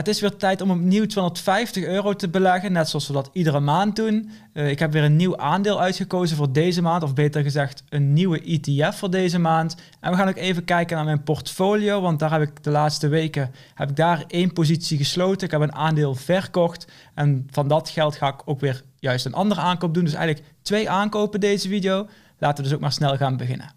Het is weer tijd om opnieuw 250 euro te beleggen, net zoals we dat iedere maand doen. Eh, ik heb weer een nieuw aandeel uitgekozen voor deze maand, of beter gezegd een nieuwe ETF voor deze maand. En we gaan ook even kijken naar mijn portfolio, want daar heb ik de laatste weken heb ik daar één positie gesloten. Ik heb een aandeel verkocht en van dat geld ga ik ook weer juist een andere aankoop doen. Dus eigenlijk twee aankopen deze video. Laten we dus ook maar snel gaan beginnen.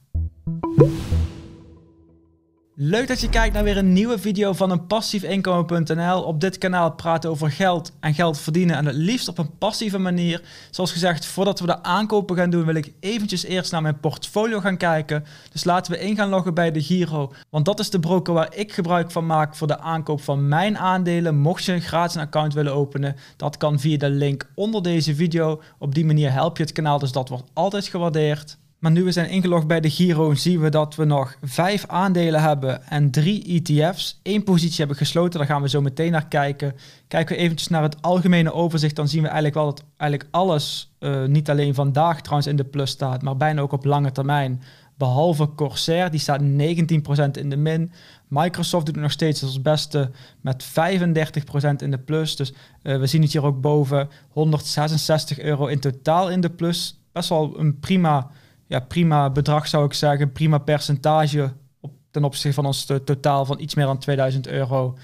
Leuk dat je kijkt naar weer een nieuwe video van passiefinkomen.nl. Op dit kanaal praten we over geld en geld verdienen en het liefst op een passieve manier. Zoals gezegd, voordat we de aankopen gaan doen wil ik eventjes eerst naar mijn portfolio gaan kijken. Dus laten we in gaan loggen bij de Giro, want dat is de broker waar ik gebruik van maak voor de aankoop van mijn aandelen. Mocht je een gratis account willen openen, dat kan via de link onder deze video. Op die manier help je het kanaal, dus dat wordt altijd gewaardeerd. Maar nu we zijn ingelogd bij de Giro, zien we dat we nog vijf aandelen hebben en drie ETF's. Eén positie hebben gesloten, daar gaan we zo meteen naar kijken. Kijken we eventjes naar het algemene overzicht, dan zien we eigenlijk wel dat eigenlijk alles, eh, niet alleen vandaag trouwens in de plus staat, maar bijna ook op lange termijn. Behalve Corsair, die staat 19% in de min. Microsoft doet nog steeds als beste met 35% in de plus. Dus eh, we zien het hier ook boven, 166 euro in totaal in de plus. Best wel een prima ja, prima bedrag zou ik zeggen, prima percentage op, ten opzichte van ons totaal van iets meer dan 2000 euro.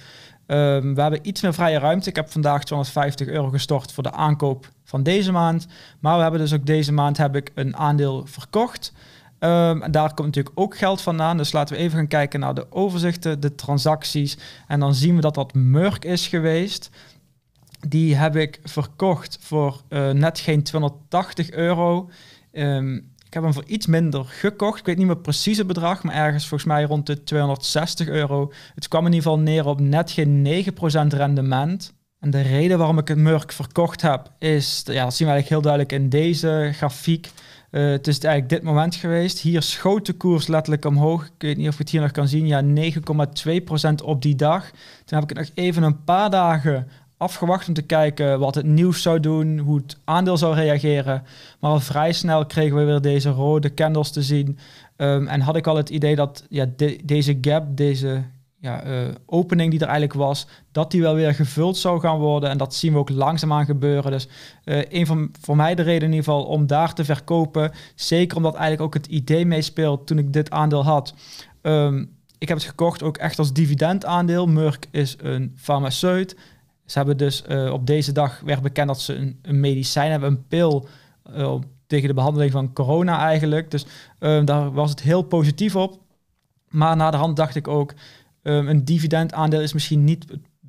Ehm, we hebben iets meer vrije ruimte. Ik heb vandaag 250 euro gestort voor de aankoop van deze maand. Maar we hebben dus ook deze maand heb ik een aandeel verkocht. Ehm, en daar komt natuurlijk ook geld vandaan. Dus laten we even gaan kijken naar de overzichten, de transacties. En dan zien we dat dat Murk is geweest. Die heb ik verkocht voor eh, net geen 280 euro. Ehm, ik heb hem voor iets minder gekocht. Ik weet niet meer precies het bedrag, maar ergens volgens mij rond de 260 euro. Het kwam in ieder geval neer op net geen 9% rendement. En de reden waarom ik het Murk verkocht heb, is, ja, dat zien we eigenlijk heel duidelijk in deze grafiek. Eh, het is eigenlijk dit moment geweest. Hier schoot de koers letterlijk omhoog. Ik weet niet of je het hier nog kan zien. Ja, 9,2% op die dag. Toen heb ik het nog even een paar dagen afgewacht om te kijken wat het nieuws zou doen, hoe het aandeel zou reageren. Maar al vrij snel kregen we weer deze rode candles te zien. Ehm, en had ik al het idee dat ja, deze gap, deze ja, eh, opening die er eigenlijk was, dat die wel weer gevuld zou gaan worden. En dat zien we ook langzaamaan gebeuren. Dus uh, een van voor mij de reden in ieder geval om daar te verkopen. Zeker omdat eigenlijk ook het idee meespeelt toen ik dit aandeel had. Ehm, ik heb het gekocht ook echt als dividendaandeel. Merck is een farmaceut ze hebben dus eh, op deze dag werd bekend dat ze een, medicijn hebben, een pil eh, tegen de behandeling van corona eigenlijk. Dus ehm, daar was het heel positief op. Maar na de hand dacht ik ook, ehm, een dividendaandeel is misschien niet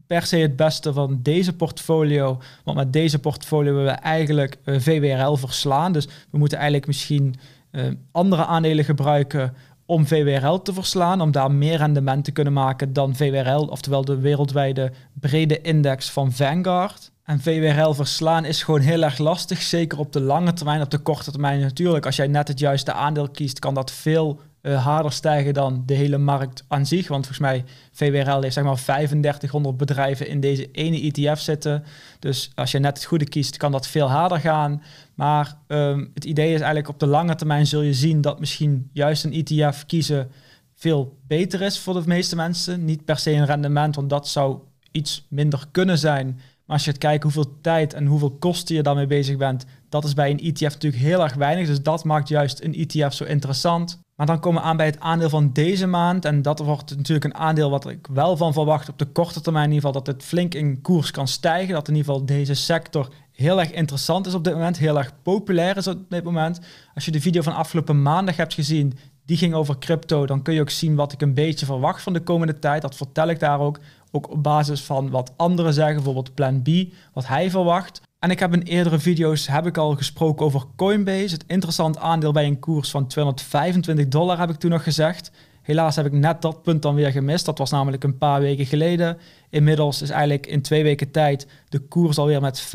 per se het beste van deze portfolio. Want met deze portfolio willen we eigenlijk eh, VWRL verslaan. Dus we moeten eigenlijk misschien ehm, andere aandelen gebruiken om VWRL te verslaan, om daar meer rendement te kunnen maken dan VWRL, oftewel de wereldwijde brede index van Vanguard. En VWRL verslaan is gewoon heel erg lastig, zeker op de lange termijn, op de korte termijn natuurlijk. Als jij net het juiste aandeel kiest, kan dat veel eh, harder stijgen dan de hele markt aan zich. Want volgens mij, VWRL heeft zeg maar 3500 bedrijven in deze ene ETF zitten. Dus als je net het goede kiest, kan dat veel harder gaan. Maar ehm, het idee is eigenlijk op de lange termijn zul je zien dat misschien juist een ETF kiezen veel beter is voor de meeste mensen. Niet per se een rendement, want dat zou iets minder kunnen zijn. Maar als je het kijkt hoeveel tijd en hoeveel kosten je daarmee bezig bent, dat is bij een ETF natuurlijk heel erg weinig. Dus dat maakt juist een ETF zo interessant. Maar dan komen we aan bij het aandeel van deze maand. En dat wordt natuurlijk een aandeel wat ik wel van verwacht op de korte termijn. In ieder geval dat het flink in koers kan stijgen. Dat in ieder geval deze sector heel erg interessant is op dit moment. Heel erg populair is op dit moment. Als je de video van afgelopen maandag hebt gezien, die ging over crypto. Dan kun je ook zien wat ik een beetje verwacht van de komende tijd. Dat vertel ik daar ook. Ook op basis van wat anderen zeggen, bijvoorbeeld Plan B, wat hij verwacht. En ik heb in eerdere video's heb ik al gesproken over Coinbase. Het interessant aandeel bij een koers van 225 dollar heb ik toen nog gezegd. Helaas heb ik net dat punt dan weer gemist. Dat was namelijk een paar weken geleden. Inmiddels is eigenlijk in twee weken tijd de koers alweer met 35%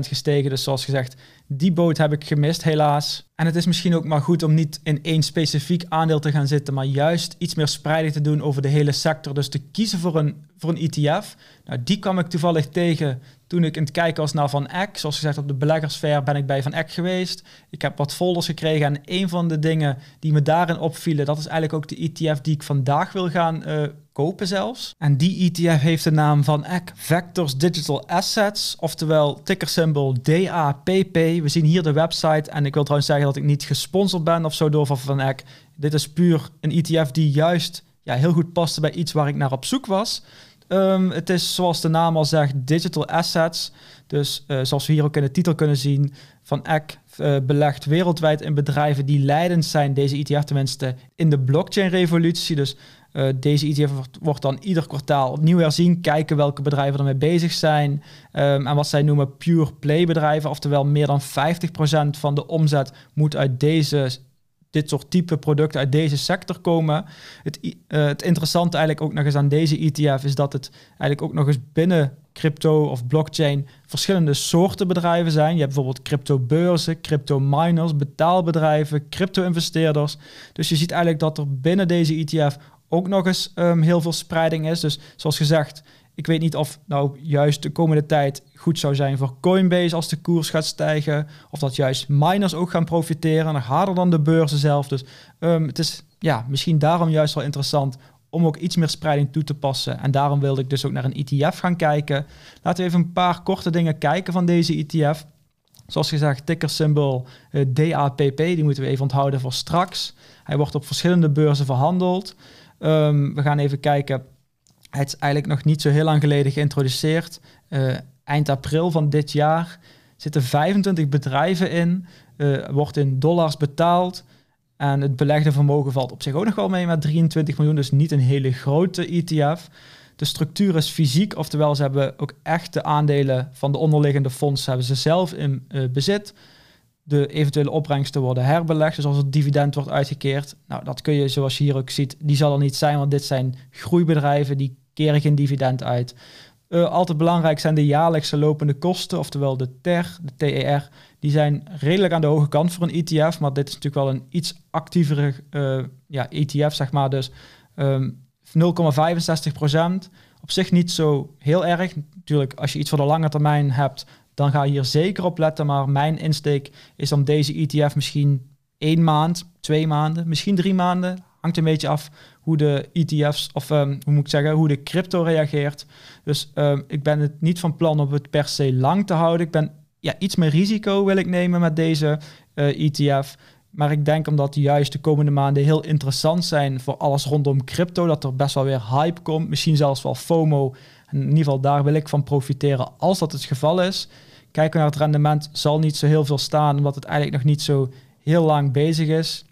gestegen. Dus zoals gezegd, die boot heb ik gemist, helaas. En het is misschien ook maar goed om niet in één specifiek aandeel te gaan zitten, maar juist iets meer spreiding te doen over de hele sector. Dus te kiezen voor een, voor een ETF. Nou, die kwam ik toevallig tegen toen ik in het kijken was naar Van Eck, zoals gezegd op de beleggersfair ben ik bij Van Eck geweest. Ik heb wat folders gekregen en een van de dingen die me daarin opvielen, dat is eigenlijk ook de ETF die ik vandaag wil gaan eh, kopen zelfs. En die ETF heeft de naam Van Eck Vectors Digital Assets, oftewel tickersymbool DAPP. We zien hier de website en ik wil trouwens zeggen dat ik niet gesponsord ben of zo door van Van Eck. Dit is puur een ETF die juist ja, heel goed paste bij iets waar ik naar op zoek was. Ehm, het is zoals de naam al zegt, digital assets. Dus eh, zoals we hier ook in de titel kunnen zien, van ec uh, eh, belegt wereldwijd in bedrijven die leidend zijn, deze ETF tenminste, in de blockchain-revolutie. Dus eh, deze ETF wordt, dan ieder kwartaal opnieuw herzien, kijken welke bedrijven ermee bezig zijn. Ehm, en wat zij noemen pure play bedrijven, oftewel meer dan 50% van de omzet moet uit deze dit soort type producten uit deze sector komen. Het, uh, het interessante eigenlijk ook nog eens aan deze ETF is dat het eigenlijk ook nog eens binnen crypto of blockchain verschillende soorten bedrijven zijn. Je hebt bijvoorbeeld crypto beurzen, crypto miners, betaalbedrijven, crypto-investeerders. Dus je ziet eigenlijk dat er binnen deze ETF ook nog eens ehm, heel veel spreiding is. Dus zoals gezegd, ik weet niet of nou juist de komende tijd goed zou zijn voor Coinbase als de koers gaat stijgen. Of dat juist miners ook gaan profiteren, nog harder dan de beurzen zelf. Dus ehm, het is ja, misschien daarom juist wel interessant om ook iets meer spreiding toe te passen. En daarom wilde ik dus ook naar een ETF gaan kijken. Laten we even een paar korte dingen kijken van deze ETF. Zoals gezegd, tickersymbool uh, eh, DAPP, die moeten we even onthouden voor straks. Hij wordt op verschillende beurzen verhandeld. Ehm, we gaan even kijken het is eigenlijk nog niet zo heel lang geleden geïntroduceerd. Eh, eind april van dit jaar zitten 25 bedrijven in. Uh, wordt in dollars betaald. En het belegde vermogen valt op zich ook nog wel mee met 23 miljoen. Dus niet een hele grote ETF. De structuur is fysiek, oftewel ze hebben ook echt de aandelen van de onderliggende fonds hebben ze zelf in eh, bezit. De eventuele opbrengsten worden herbelegd, dus als het dividend wordt uitgekeerd. Nou, dat kun je zoals je hier ook ziet, die zal er niet zijn, want dit zijn groeibedrijven die ik geen dividend uit. Eh, altijd belangrijk zijn de jaarlijkse lopende kosten, oftewel de TER, de TER. Die zijn redelijk aan de hoge kant voor een ETF, maar dit is natuurlijk wel een iets actievere eh, ja, ETF, zeg maar. Dus um, ehm, 0,65 Op zich niet zo heel erg. Natuurlijk, als je iets voor de lange termijn hebt, dan ga je hier zeker op letten. Maar mijn insteek is om deze ETF misschien één maand, twee maanden, misschien drie maanden hangt een beetje af hoe de ETF's, of ehm, hoe moet ik zeggen, hoe de crypto reageert. Dus ehm, ik ben het niet van plan om het per se lang te houden. Ik ben ja, iets meer risico wil ik nemen met deze uh, eh, ETF. Maar ik denk omdat juist de komende maanden heel interessant zijn voor alles rondom crypto, dat er best wel weer hype komt. Misschien zelfs wel FOMO. In ieder geval daar wil ik van profiteren als dat het geval is. Kijken naar het rendement zal niet zo heel veel staan, omdat het eigenlijk nog niet zo heel lang bezig is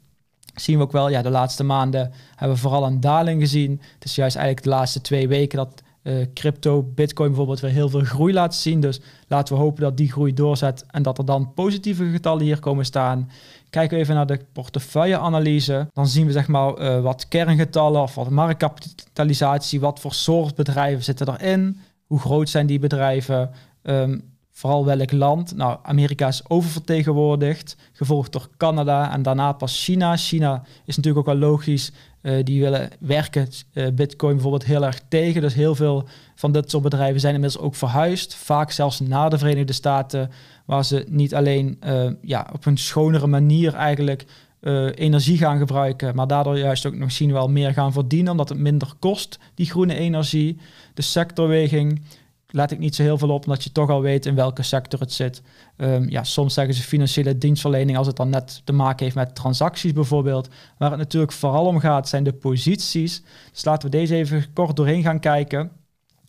zien we ook wel, ja, de laatste maanden hebben we vooral een daling gezien. Het is juist eigenlijk de laatste twee weken dat uh, crypto, bitcoin bijvoorbeeld weer heel veel groei laat zien. Dus laten we hopen dat die groei doorzet en dat er dan positieve getallen hier komen staan. Kijken we even naar de portefeuilleanalyse. Dan zien we zeg maar eh, wat kerngetallen of wat marktkapitalisatie, wat voor soort bedrijven zitten erin, hoe groot zijn die bedrijven. Um, Vooral welk land? Nou, Amerika is oververtegenwoordigd, gevolgd door Canada en daarna pas China. China is natuurlijk ook wel logisch. Eh, die willen werken eh, Bitcoin bijvoorbeeld heel erg tegen. Dus heel veel van dit soort bedrijven zijn inmiddels ook verhuisd. Vaak zelfs naar de Verenigde Staten, waar ze niet alleen eh, ja, op een schonere manier eigenlijk energie gaan gebruiken, maar daardoor juist ook nog wel meer gaan verdienen, omdat het minder kost, die groene energie. De sectorweging let ik niet zo heel veel op, omdat je toch al weet in welke sector het zit. Ehm, ja, soms zeggen ze financiële dienstverlening als het dan net te maken heeft met transacties bijvoorbeeld. Waar het natuurlijk vooral om gaat zijn de posities. Dus laten we deze even kort doorheen gaan kijken.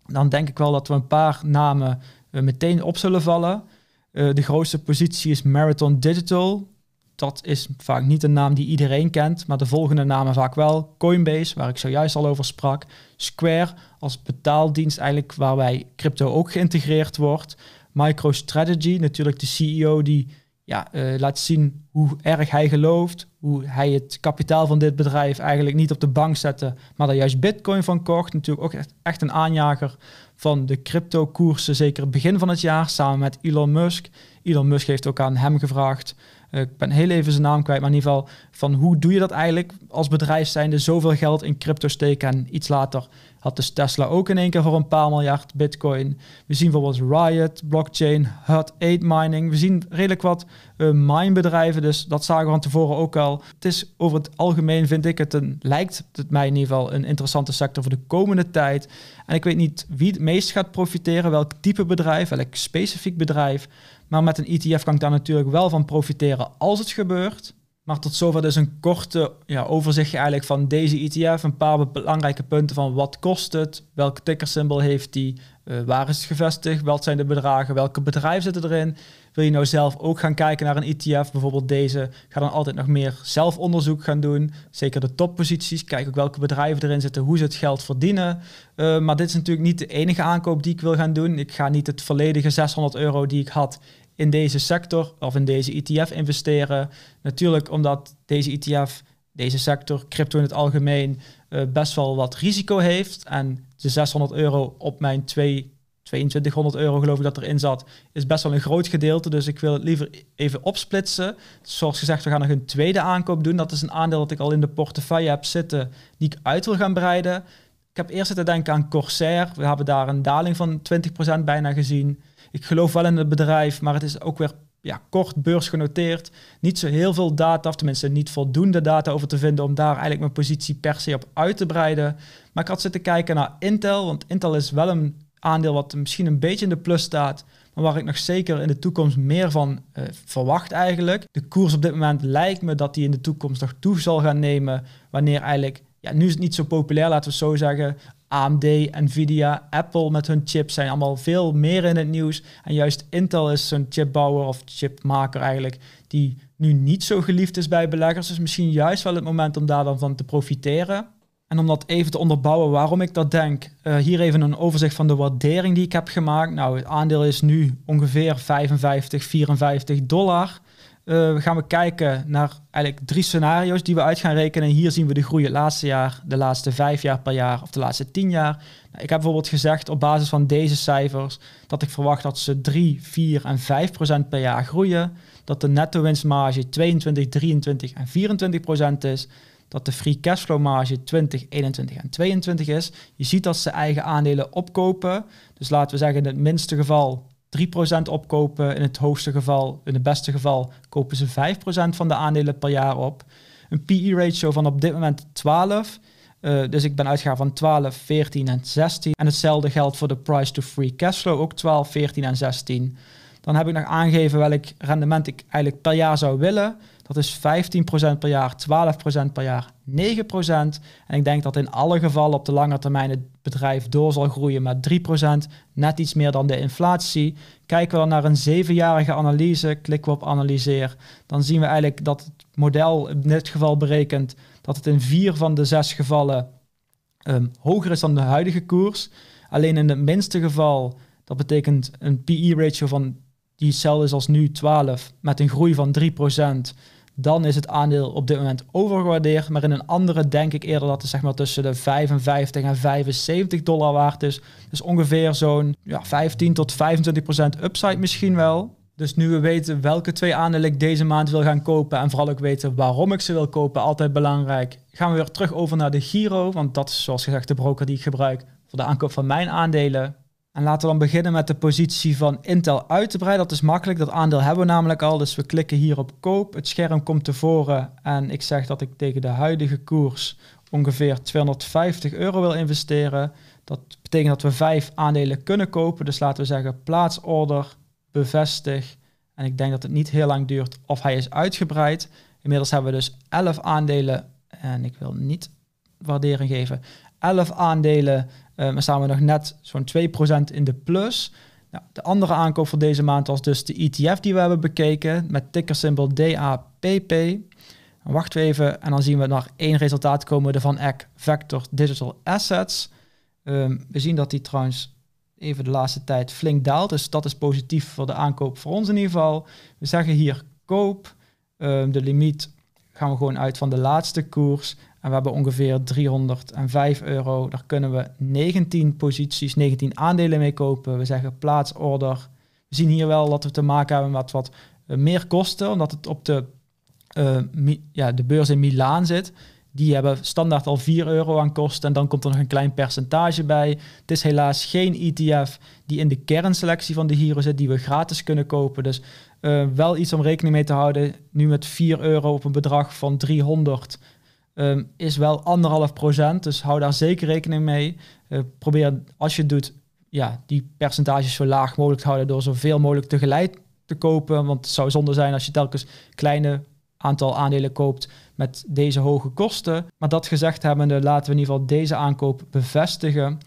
Dan denk ik wel dat we een paar namen eh, meteen op zullen vallen. Eh, de grootste positie is Marathon Digital dat is vaak niet een naam die iedereen kent, maar de volgende namen vaak wel. Coinbase, waar ik zojuist al over sprak. Square, als betaaldienst eigenlijk waarbij crypto ook geïntegreerd wordt. MicroStrategy, natuurlijk de CEO die ja, eh, laat zien hoe erg hij gelooft, hoe hij het kapitaal van dit bedrijf eigenlijk niet op de bank zette, maar daar juist Bitcoin van kocht. Natuurlijk ook echt, echt een aanjager van de crypto-koersen, zeker begin van het jaar, samen met Elon Musk. Elon Musk heeft ook aan hem gevraagd eh, ik ben heel even zijn naam kwijt, maar in ieder geval van hoe doe je dat eigenlijk als bedrijf zijnde zoveel geld in crypto steken en iets later had dus Tesla ook in één keer voor een paar miljard bitcoin. We zien bijvoorbeeld Riot, blockchain, Hut 8 mining. We zien redelijk wat uh, minebedrijven, dus dat zagen we van tevoren ook al. Het is over het algemeen, vind ik het een, lijkt het mij in ieder geval een interessante sector voor de komende tijd. En ik weet niet wie het meest gaat profiteren, welk type bedrijf, welk specifiek bedrijf. Maar met een ETF kan ik daar natuurlijk wel van profiteren als het gebeurt. Maar tot zover dus een korte ja, overzichtje eigenlijk van deze ETF. Een paar belangrijke punten van wat kost het, welk tickersymbool heeft die, eh, waar is het gevestigd, wat zijn de bedragen, welke bedrijven zitten erin. Wil je nou zelf ook gaan kijken naar een ETF, bijvoorbeeld deze, ga dan altijd nog meer zelfonderzoek gaan doen. Zeker de topposities, kijk ook welke bedrijven erin zitten, hoe ze het geld verdienen. Eh, maar dit is natuurlijk niet de enige aankoop die ik wil gaan doen. Ik ga niet het volledige 600 euro die ik had in deze sector of in deze ETF investeren. Natuurlijk omdat deze ETF, deze sector, crypto in het algemeen, eh, best wel wat risico heeft. En de 600 euro op mijn 2, 2200 euro geloof ik dat erin zat, is best wel een groot gedeelte. Dus ik wil het liever even opsplitsen. Zoals gezegd, we gaan nog een tweede aankoop doen. Dat is een aandeel dat ik al in de portefeuille heb zitten, die ik uit wil gaan breiden. Ik heb eerst zitten denken aan Corsair. We hebben daar een daling van 20% bijna gezien. Ik geloof wel in het bedrijf, maar het is ook weer ja, kort beursgenoteerd. Niet zo heel veel data, of tenminste niet voldoende data over te vinden om daar eigenlijk mijn positie per se op uit te breiden. Maar ik had zitten kijken naar Intel, want Intel is wel een aandeel wat misschien een beetje in de plus staat, maar waar ik nog zeker in de toekomst meer van eh, verwacht eigenlijk. De koers op dit moment lijkt me dat die in de toekomst nog toe zal gaan nemen wanneer eigenlijk ja, nu is het niet zo populair, laten we zo zeggen. AMD, Nvidia, Apple met hun chips zijn allemaal veel meer in het nieuws. En juist Intel is zo'n chipbouwer of chipmaker eigenlijk, die nu niet zo geliefd is bij beleggers. Dus misschien juist wel het moment om daar dan van te profiteren. En om dat even te onderbouwen waarom ik dat denk, eh, hier even een overzicht van de waardering die ik heb gemaakt. Nou, het aandeel is nu ongeveer 55, 54 dollar we eh, gaan we kijken naar eigenlijk drie scenario's die we uit gaan rekenen. En hier zien we de groei het laatste jaar, de laatste vijf jaar per jaar of de laatste tien jaar. Nou, ik heb bijvoorbeeld gezegd op basis van deze cijfers dat ik verwacht dat ze 3, 4 en 5 procent per jaar groeien. Dat de netto winstmarge 22, 23 en 24 procent is dat de free cashflow marge 20, 21 en 22 is. Je ziet dat ze eigen aandelen opkopen. Dus laten we zeggen in het minste geval 3% opkopen. In het hoogste geval, in het beste geval, kopen ze 5% van de aandelen per jaar op. Een PE-ratio van op dit moment 12. Eh, dus ik ben uitgegaan van 12, 14 en 16. En hetzelfde geldt voor de price to free cashflow, ook 12, 14 en 16. Dan heb ik nog aangegeven welk rendement ik eigenlijk per jaar zou willen. Dat is 15% per jaar, 12% per jaar, 9%. En ik denk dat in alle gevallen op de lange termijn het bedrijf door zal groeien met 3%, net iets meer dan de inflatie. Kijken we dan naar een zevenjarige analyse, klikken we op analyseer, dan zien we eigenlijk dat het model in dit geval berekent dat het in vier van de zes gevallen ehm, hoger is dan de huidige koers. Alleen in het minste geval, dat betekent een PE-ratio van die cel is als nu 12, met een groei van 3%, dan is het aandeel op dit moment overgewaardeerd. Maar in een andere denk ik eerder dat het zeg maar tussen de 55 en 75 dollar waard is. Dus ongeveer zo'n ja, 15 tot 25 upside misschien wel. Dus nu we weten welke twee aandelen ik deze maand wil gaan kopen en vooral ook weten waarom ik ze wil kopen, altijd belangrijk. Gaan we weer terug over naar de Giro, want dat is zoals gezegd de broker die ik gebruik voor de aankoop van mijn aandelen. En laten we dan beginnen met de positie van Intel uit te breiden. Dat is makkelijk, dat aandeel hebben we namelijk al. Dus we klikken hier op koop. Het scherm komt tevoren en ik zeg dat ik tegen de huidige koers ongeveer 250 euro wil investeren. Dat betekent dat we vijf aandelen kunnen kopen. Dus laten we zeggen plaatsorder, bevestig. En ik denk dat het niet heel lang duurt of hij is uitgebreid. Inmiddels hebben we dus 11 aandelen. En ik wil niet waardering geven. 11 aandelen Ehm, dan staan we nog net zo'n 2% in de plus. Nou, de andere aankoop voor deze maand was dus de ETF die we hebben bekeken met tickersymbool DAPP. Dan wachten we even en dan zien we naar één resultaat komen, Van Eck Vector Digital Assets. Ehm, we zien dat die trouwens even de laatste tijd flink daalt, dus dat is positief voor de aankoop voor ons in ieder geval. We zeggen hier koop, ehm, de limiet gaan we gewoon uit van de laatste koers en we hebben ongeveer 305 euro. Daar kunnen we 19 posities, 19 aandelen mee kopen. We zeggen plaatsorder. We zien hier wel dat we te maken hebben met wat eh, meer kosten, omdat het op de, eh, ja, de beurs in Milaan zit. Die hebben standaard al 4 euro aan kosten en dan komt er nog een klein percentage bij. Het is helaas geen ETF die in de kernselectie van de Hero zit, die we gratis kunnen kopen. Dus eh, wel iets om rekening mee te houden. Nu met 4 euro op een bedrag van 300 Ehm, is wel anderhalf procent. Dus hou daar zeker rekening mee. Eh, probeer als je het doet, ja, die percentages zo laag mogelijk te houden door zoveel mogelijk tegelijk te kopen. Want het zou zonde zijn als je telkens kleine aantal aandelen koopt met deze hoge kosten. Maar dat gezegd hebbende, laten we in ieder geval deze aankoop bevestigen.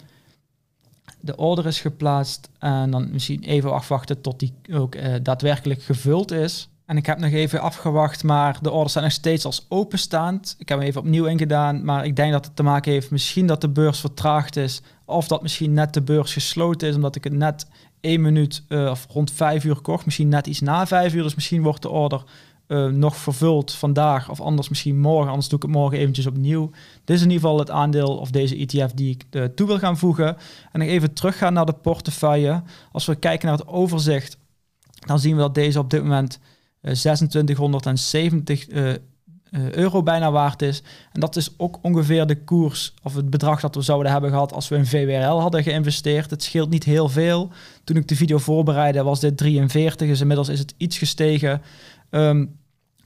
De order is geplaatst en dan misschien even afwachten tot die ook eh, daadwerkelijk gevuld is. En ik heb nog even afgewacht, maar de orders zijn nog steeds als openstaand. Ik heb hem even opnieuw ingedaan, maar ik denk dat het te maken heeft misschien dat de beurs vertraagd is. Of dat misschien net de beurs gesloten is, omdat ik het net één minuut eh, of rond vijf uur kocht. Misschien net iets na vijf uur, dus misschien wordt de order eh, nog vervuld vandaag of anders misschien morgen. Anders doe ik het morgen eventjes opnieuw. Dit is in ieder geval het aandeel of deze ETF die ik eh, toe wil gaan voegen. En nog even teruggaan naar de portefeuille. Als we kijken naar het overzicht, dan zien we dat deze op dit moment... 2670 eh, eh, eh, euro bijna waard is. En dat is ook ongeveer de koers of het bedrag dat we zouden hebben gehad als we een VWRL hadden geïnvesteerd. Het scheelt niet heel veel. Toen ik de video voorbereidde was dit 43, dus inmiddels is het iets gestegen. Ehm,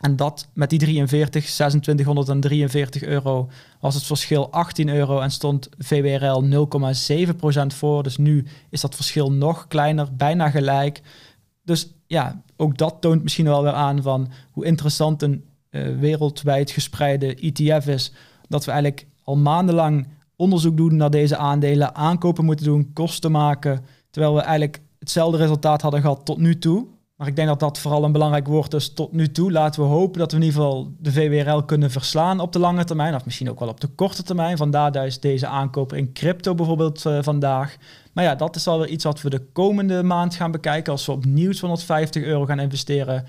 en dat met die 43, 2643 euro was het verschil 18 euro en stond VWRL 0,7% voor. Dus nu is dat verschil nog kleiner, bijna gelijk. Dus ja, ook dat toont misschien wel weer aan van hoe interessant een eh, wereldwijd gespreide ETF is. Dat we eigenlijk al maandenlang onderzoek doen naar deze aandelen, aankopen moeten doen, kosten maken. Terwijl we eigenlijk hetzelfde resultaat hadden gehad tot nu toe. Maar ik denk dat dat vooral een belangrijk woord is tot nu toe. Laten we hopen dat we in ieder geval de VWRL kunnen verslaan op de lange termijn. Of misschien ook wel op de korte termijn. Vandaar dus deze aankoop in crypto bijvoorbeeld eh, vandaag. Maar ja, dat is alweer iets wat we de komende maand gaan bekijken. Als we opnieuw 250 euro gaan investeren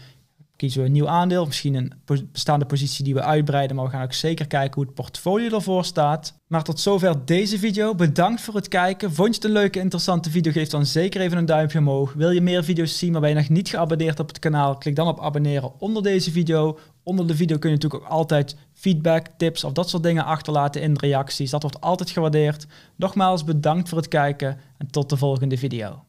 kiezen we een nieuw aandeel, misschien een bestaande positie die we uitbreiden, maar we gaan ook zeker kijken hoe het portfolio ervoor staat. Maar tot zover deze video. Bedankt voor het kijken. Vond je het een leuke, interessante video? Geef dan zeker even een duimpje omhoog. Wil je meer video's zien, maar ben je nog niet geabonneerd op het kanaal? Klik dan op abonneren onder deze video. Onder de video kun je natuurlijk ook altijd feedback, tips of dat soort dingen achterlaten in de reacties. Dat wordt altijd gewaardeerd. Nogmaals bedankt voor het kijken en tot de volgende video.